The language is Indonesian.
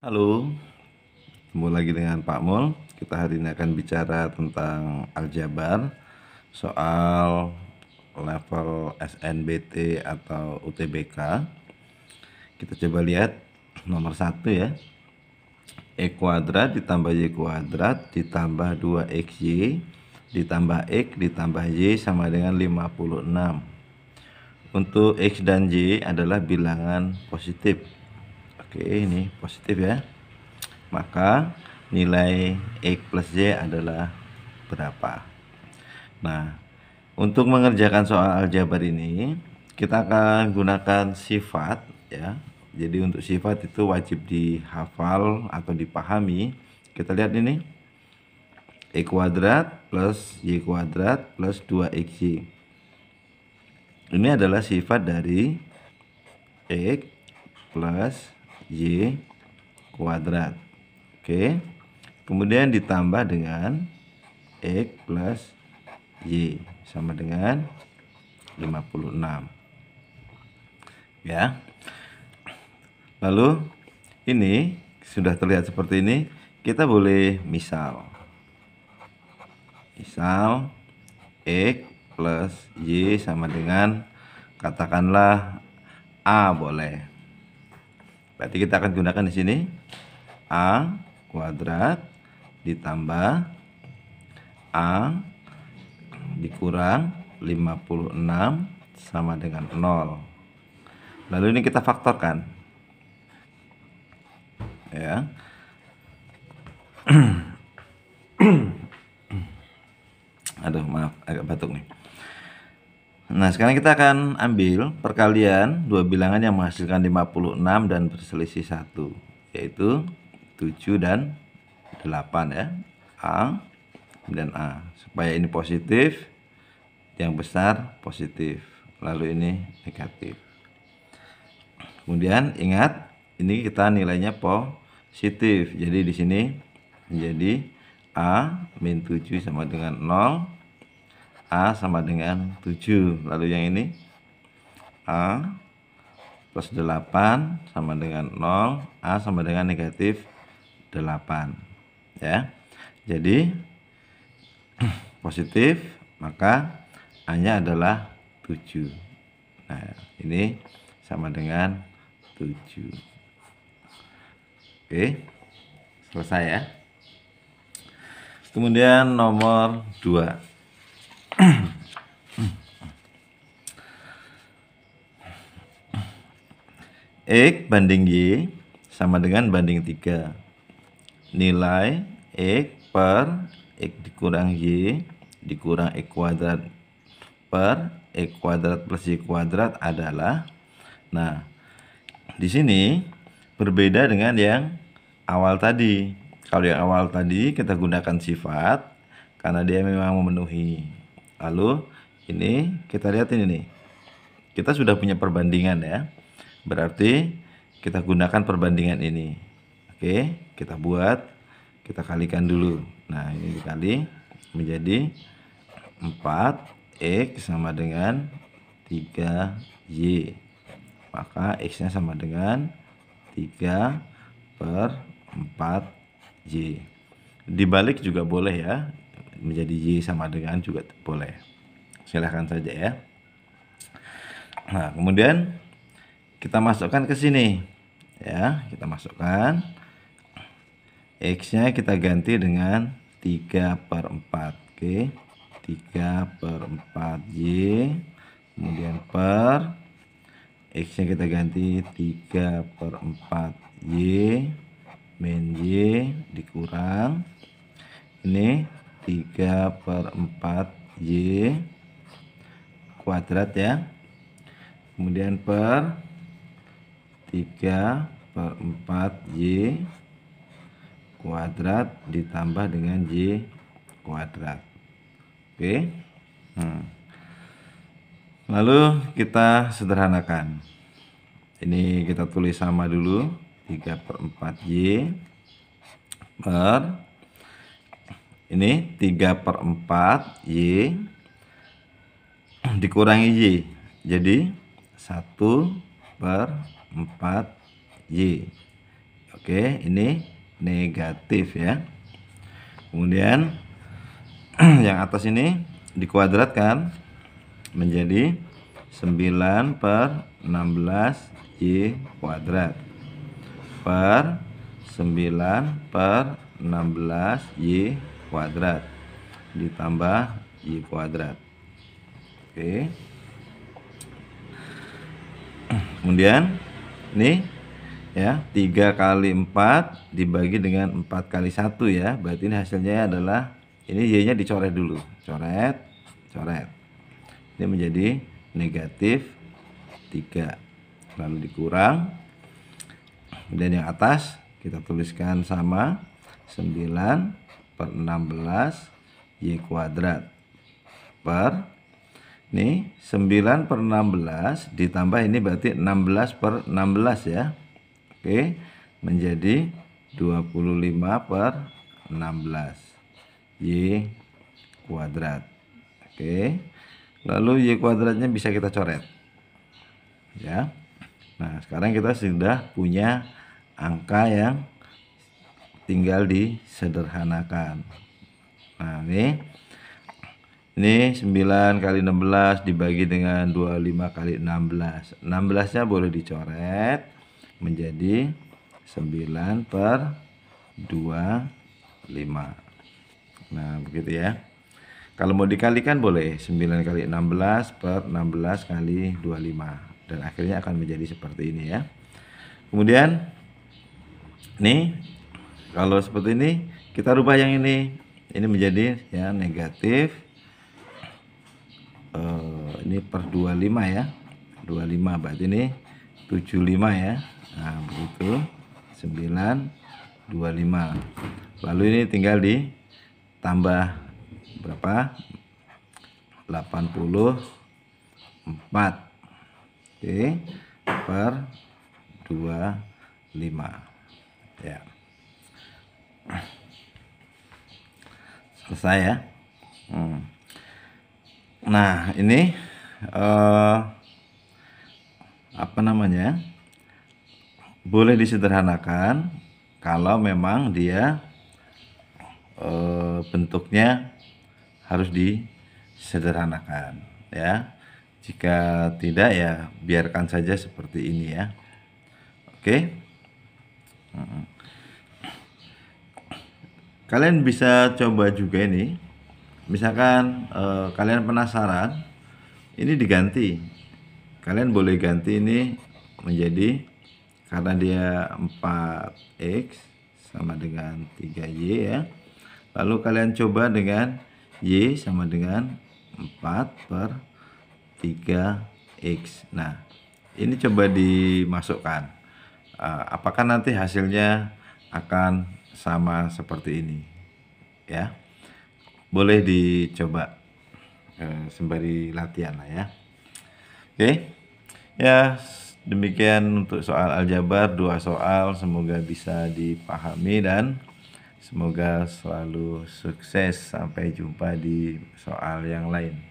Halo, ketemu lagi dengan Pak Mul. Kita hari ini akan bicara tentang aljabar, soal level SNBT atau UTBK. Kita coba lihat nomor satu ya. E kuadrat ditambah Y kuadrat ditambah 2XY ditambah X ditambah Y sama dengan 56. Untuk X dan Y adalah bilangan positif Oke ini positif ya maka nilai X plus Y adalah berapa Nah untuk mengerjakan soal aljabar ini kita akan gunakan sifat ya jadi untuk sifat itu wajib dihafal atau dipahami kita lihat ini E kuadrat plus Y kuadrat plus 2XY ini adalah sifat dari X plus y kuadrat. Oke. Kemudian ditambah dengan x plus y sama dengan 56. Ya. Lalu ini sudah terlihat seperti ini, kita boleh misal. Misal x plus y sama dengan katakanlah a boleh Berarti kita akan gunakan di sini A kuadrat ditambah A dikurang 56 sama dengan 0. Lalu ini kita faktorkan. Ya. Aduh, maaf agak batuk nih. Nah, sekarang kita akan ambil perkalian dua bilangan yang menghasilkan 56 dan berselisih 1, yaitu 7 dan 8 ya. A dan A. Supaya ini positif, yang besar positif, lalu ini negatif. Kemudian ingat, ini kita nilainya positif. Jadi di sini menjadi A min 7 sama dengan 0 A sama dengan 7 lalu yang ini A plus 8 sama dengan 0 A sama dengan negatif 8 ya jadi positif maka A nya adalah 7 nah ini sama dengan 7 oke selesai ya kemudian nomor 2 X banding Y sama dengan banding 3 Nilai X per X dikurang Y dikurang X kuadrat per X kuadrat plus Y kuadrat adalah Nah, di sini berbeda dengan yang awal tadi. Kalau yang awal tadi kita gunakan sifat karena dia memang memenuhi. Lalu ini kita lihat ini nih. Kita sudah punya perbandingan ya. Berarti kita gunakan perbandingan ini. Oke, kita buat kita kalikan dulu. Nah, ini dikali menjadi 4x sama dengan 3y. Maka x-nya sama dengan 3 per 4y. Dibalik juga boleh ya menjadi Y sama dengan juga boleh. Silahkan saja ya. Nah, kemudian kita masukkan ke sini. Ya, kita masukkan. X-nya kita ganti dengan 3 per 4. Oke, 3 per 4 Y. Kemudian per X-nya kita ganti 3 per 4 Y. Min Y dikurang. Ini 3 per 4 Y kuadrat ya kemudian per 3 per 4 Y kuadrat ditambah dengan Y kuadrat oke hmm. lalu kita sederhanakan ini kita tulis sama dulu 3 per 4 Y per ini 3 per 4 Y dikurangi Y jadi 1 per 4 Y oke ini negatif ya kemudian yang atas ini dikuadratkan menjadi 9 per 16 Y kuadrat per 9 per 16 Y kuadrat ditambah y kuadrat. Oke. Kemudian ini ya 3 kali 4 dibagi dengan 4 kali 1 ya berarti ini hasilnya adalah ini Y nya dicoret dulu coret coret ini menjadi negatif 3 lalu dikurang dan yang atas kita tuliskan sama 9 per 16 Y kuadrat per ini 9 per 16 ditambah ini berarti 16 per 16 ya Oke menjadi 25 per 16 Y kuadrat Oke lalu Y kuadratnya bisa kita coret ya Nah sekarang kita sudah punya angka yang tinggal disederhanakan. Nah, ini ini 9 kali 16 dibagi dengan 25 kali 16. 16-nya boleh dicoret menjadi 9 per 25. Nah, begitu ya. Kalau mau dikalikan boleh 9 kali 16 per 16 kali 25 dan akhirnya akan menjadi seperti ini ya. Kemudian ini kalau seperti ini, kita rubah yang ini. Ini menjadi ya negatif. Uh, ini per 25 ya. 25 berarti ini 75 ya. Nah, begitu. 9 25. Lalu ini tinggal ditambah berapa? 84. Oke. Per 25. Ya selesai ya hmm. nah ini uh, apa namanya boleh disederhanakan kalau memang dia uh, bentuknya harus disederhanakan ya jika tidak ya biarkan saja seperti ini ya oke okay? Hmm kalian bisa coba juga ini misalkan eh, kalian penasaran ini diganti kalian boleh ganti ini menjadi karena dia 4x sama dengan 3y ya lalu kalian coba dengan y sama dengan 4 per 3x nah ini coba dimasukkan eh, apakah nanti hasilnya akan sama seperti ini ya boleh dicoba eh, sembari latihan lah ya oke okay. ya demikian untuk soal aljabar dua soal semoga bisa dipahami dan semoga selalu sukses sampai jumpa di soal yang lain